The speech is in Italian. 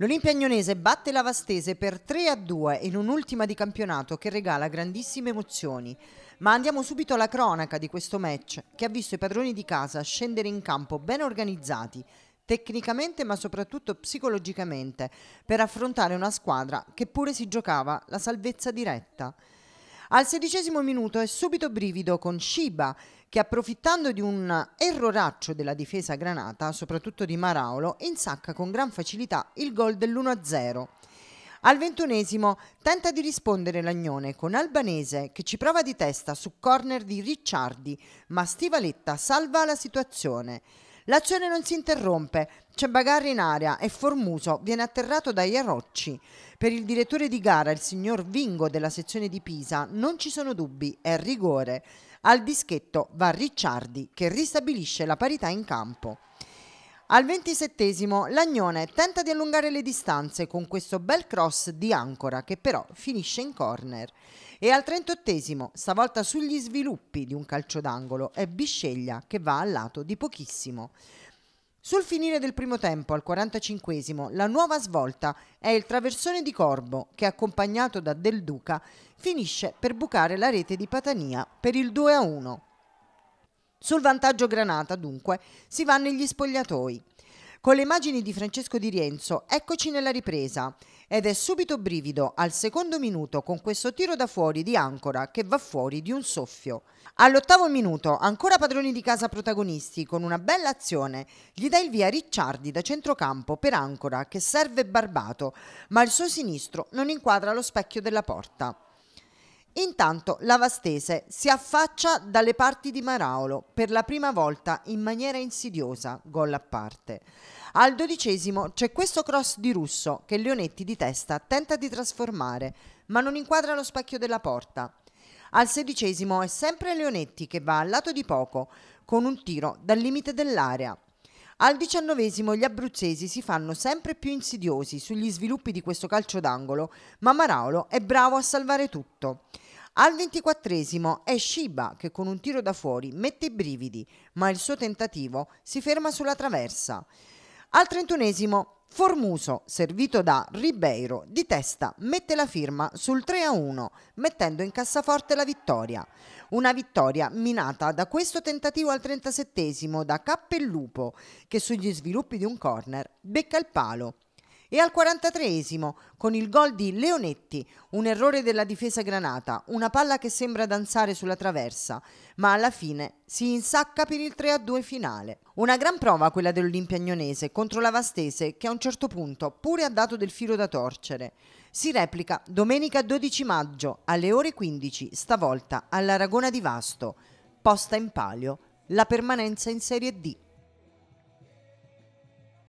L'Olimpia Agnonese batte la Vastese per 3 a 2 in un'ultima di campionato che regala grandissime emozioni. Ma andiamo subito alla cronaca di questo match che ha visto i padroni di casa scendere in campo ben organizzati, tecnicamente ma soprattutto psicologicamente, per affrontare una squadra che pure si giocava la salvezza diretta. Al sedicesimo minuto è subito brivido con Shiba che approfittando di un erroraccio della difesa granata, soprattutto di Maraolo, insacca con gran facilità il gol dell'1-0. Al ventunesimo tenta di rispondere Lagnone con Albanese che ci prova di testa su corner di Ricciardi, ma Stivaletta salva la situazione. L'azione non si interrompe, c'è bagarre in aria e Formuso viene atterrato da Iarocci. Per il direttore di gara, il signor Vingo della sezione di Pisa, non ci sono dubbi, è rigore. Al dischetto va Ricciardi che ristabilisce la parità in campo. Al ventisettesimo Lagnone tenta di allungare le distanze con questo bel cross di Ancora che però finisce in corner. E al 38 stavolta sugli sviluppi di un calcio d'angolo, è Bisceglia che va al lato di pochissimo. Sul finire del primo tempo, al 45 la nuova svolta è il traversone di Corbo che, accompagnato da Del Duca, finisce per bucare la rete di Patania per il 2-1. Sul vantaggio Granata, dunque, si va negli spogliatoi. Con le immagini di Francesco Di Rienzo, eccoci nella ripresa. Ed è subito brivido al secondo minuto con questo tiro da fuori di Ancora che va fuori di un soffio. All'ottavo minuto, ancora padroni di casa protagonisti, con una bella azione, gli dà il via Ricciardi da centrocampo per Ancora che serve Barbato, ma il suo sinistro non inquadra lo specchio della porta. Intanto la Vastese si affaccia dalle parti di Maraolo per la prima volta in maniera insidiosa, gol a parte. Al dodicesimo c'è questo cross di Russo che Leonetti di testa tenta di trasformare, ma non inquadra lo specchio della porta. Al sedicesimo è sempre Leonetti che va al lato di poco con un tiro dal limite dell'area. Al diciannovesimo gli abruzzesi si fanno sempre più insidiosi sugli sviluppi di questo calcio d'angolo, ma Maraolo è bravo a salvare tutto. Al ventiquattresimo è Shiba che con un tiro da fuori mette i brividi, ma il suo tentativo si ferma sulla traversa. Al trentunesimo Formuso, servito da Ribeiro, di testa mette la firma sul 3-1, mettendo in cassaforte la vittoria. Una vittoria minata da questo tentativo al 37 da Cappellupo, che sugli sviluppi di un corner becca il palo. E al 43esimo, con il gol di Leonetti, un errore della difesa granata, una palla che sembra danzare sulla traversa, ma alla fine si insacca per il 3-2 finale. Una gran prova quella dell'Olimpia Agnonese contro la Vastese che a un certo punto pure ha dato del filo da torcere. Si replica domenica 12 maggio alle ore 15, stavolta all'Aragona di Vasto, posta in palio la permanenza in Serie D.